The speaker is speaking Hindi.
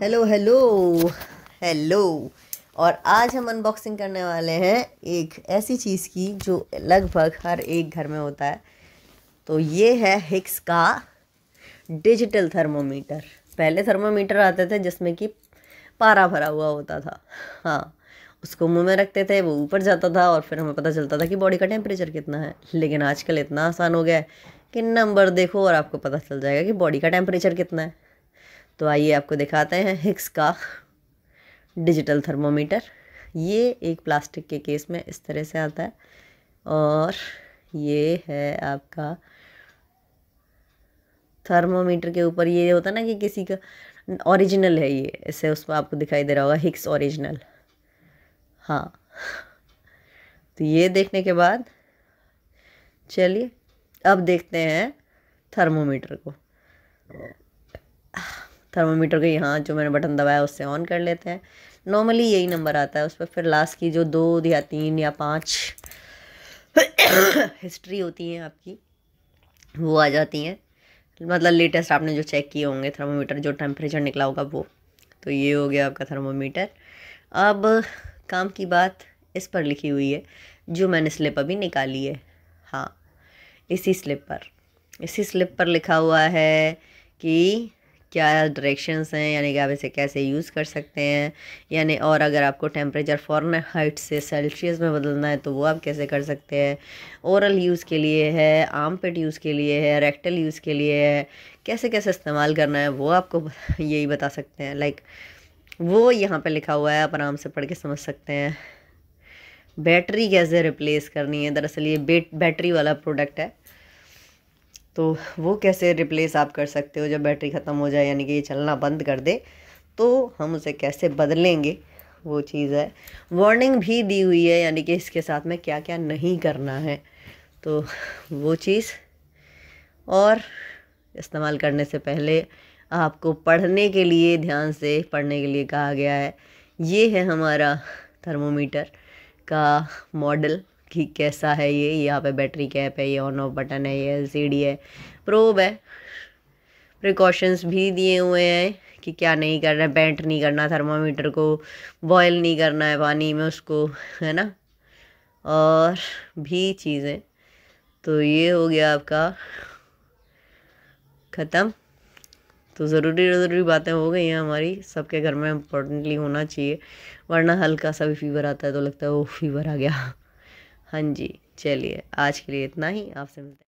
हेलो हेलो हेलो और आज हम अनबॉक्सिंग करने वाले हैं एक ऐसी चीज़ की जो लगभग हर एक घर में होता है तो ये है हिक्स का डिजिटल थर्मोमीटर पहले थर्मोमीटर आते थे जिसमें कि पारा भरा हुआ होता था हाँ उसको मुंह में रखते थे वो ऊपर जाता था और फिर हमें पता चलता था कि बॉडी का टेम्परेचर कितना है लेकिन आजकल इतना आसान हो गया है कि नंबर देखो और आपको पता चल जाएगा कि बॉडी का टेम्परेचर कितना है तो आइए आपको दिखाते हैं हिक्स का डिजिटल थर्मोमीटर ये एक प्लास्टिक के केस में इस तरह से आता है और ये है आपका थर्मोमीटर के ऊपर ये होता ना कि किसी का ओरिजिनल है ये ऐसे उसमें आपको दिखाई दे रहा होगा हिक्स ओरिजिनल हाँ तो ये देखने के बाद चलिए अब देखते हैं थर्मोमीटर को थर्मामीटर के यहाँ जो मैंने बटन दबाया उससे ऑन कर लेते हैं नॉर्मली यही नंबर आता है उस पर फिर लास्ट की जो दो या तीन या पाँच हिस्ट्री होती हैं आपकी वो आ जाती हैं मतलब लेटेस्ट आपने जो चेक किए होंगे थर्मोमीटर जो टेम्परेचर निकला होगा वो तो ये हो गया आपका थर्मोमीटर अब काम की बात इस पर लिखी हुई है जो मैंने स्लिप अभी निकाली है हाँ इसी स्लिप पर इसी स्लिप पर लिखा हुआ है कि क्या डायरेक्शंस हैं यानी कि आप इसे कैसे यूज़ कर सकते हैं यानी और अगर आपको टेम्परेचर फॉरन हाइट से सेल्सियस में बदलना है तो वो आप कैसे कर सकते हैं औरल यूज़ के लिए है आम पेट यूज़ के लिए है रेक्टल यूज़ के लिए है कैसे कैसे इस्तेमाल करना है वो आपको यही बता सकते हैं लाइक वो यहाँ पर लिखा हुआ है आप आराम से पढ़ के समझ सकते हैं बैटरी कैसे रिप्लेस करनी है दरअसल ये बैटरी वाला प्रोडक्ट है तो वो कैसे रिप्लेस आप कर सकते हो जब बैटरी ख़त्म हो जाए यानी कि ये चलना बंद कर दे तो हम उसे कैसे बदलेंगे वो चीज़ है वार्निंग भी दी हुई है यानी कि इसके साथ में क्या क्या नहीं करना है तो वो चीज़ और इस्तेमाल करने से पहले आपको पढ़ने के लिए ध्यान से पढ़ने के लिए कहा गया है ये है हमारा थर्मोमीटर का मॉडल कि कैसा है ये यहाँ पे बैटरी कैप है ये ऑन ऑफ बटन है ये एलसीडी है प्रोब है प्रिकॉशंस भी दिए हुए हैं कि क्या नहीं करना है पेंट नहीं करना थर्मामीटर को बॉयल नहीं करना है पानी में उसको है ना और भी चीज़ें तो ये हो गया आपका ख़त्म तो ज़रूरी ज़रूरी बातें हो गई हैं हमारी सबके घर में इम्पोर्टेंटली होना चाहिए वरना हल्का सा भी फीवर आता है तो लगता है वो फीवर आ गया हाँ जी चलिए आज के लिए इतना ही आपसे मिलते हैं